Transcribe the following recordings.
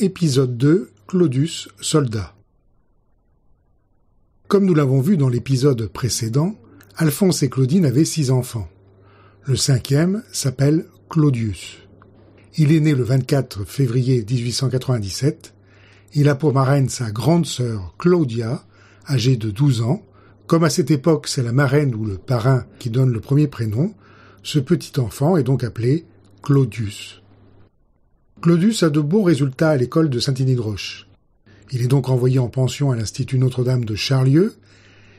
épisode 2, Claudius, soldat. Comme nous l'avons vu dans l'épisode précédent, Alphonse et Claudine avaient six enfants. Le cinquième s'appelle Claudius. Il est né le 24 février 1897. Il a pour marraine sa grande sœur Claudia, âgée de 12 ans. Comme à cette époque, c'est la marraine ou le parrain qui donne le premier prénom, ce petit enfant est donc appelé Claudius. Claudius a de bons résultats à l'école de saint inidroche de roche Il est donc envoyé en pension à l'Institut Notre-Dame de Charlieu.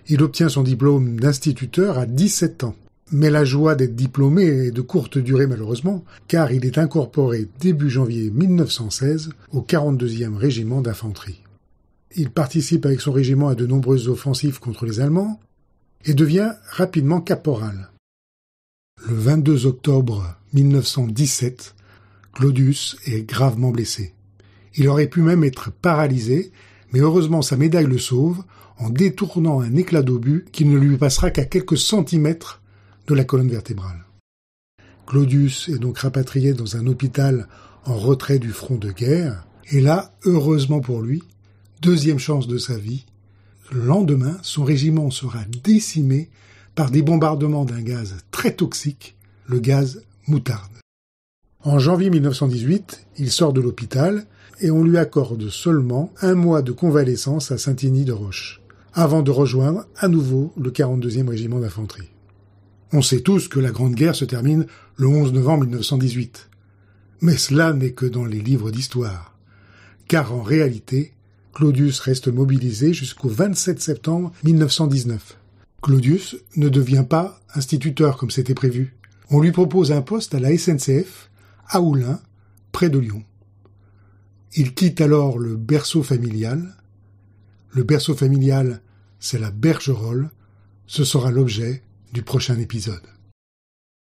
Il obtient son diplôme d'instituteur à 17 ans. Mais la joie d'être diplômé est de courte durée malheureusement, car il est incorporé début janvier 1916 au 42e régiment d'infanterie. Il participe avec son régiment à de nombreuses offensives contre les Allemands et devient rapidement caporal. Le 22 octobre 1917, Claudius est gravement blessé. Il aurait pu même être paralysé, mais heureusement sa médaille le sauve en détournant un éclat d'obus qui ne lui passera qu'à quelques centimètres de la colonne vertébrale. Claudius est donc rapatrié dans un hôpital en retrait du front de guerre, et là, heureusement pour lui, deuxième chance de sa vie, le lendemain, son régiment sera décimé par des bombardements d'un gaz très toxique, le gaz moutarde. En janvier 1918, il sort de l'hôpital et on lui accorde seulement un mois de convalescence à Saint-Igny-de-Roche, avant de rejoindre à nouveau le 42e régiment d'infanterie. On sait tous que la Grande Guerre se termine le 11 novembre 1918. Mais cela n'est que dans les livres d'histoire. Car en réalité, Claudius reste mobilisé jusqu'au 27 septembre 1919. Claudius ne devient pas instituteur comme c'était prévu. On lui propose un poste à la SNCF Aoulin, près de Lyon. Il quitte alors le berceau familial. Le berceau familial, c'est la bergerolle. Ce sera l'objet du prochain épisode.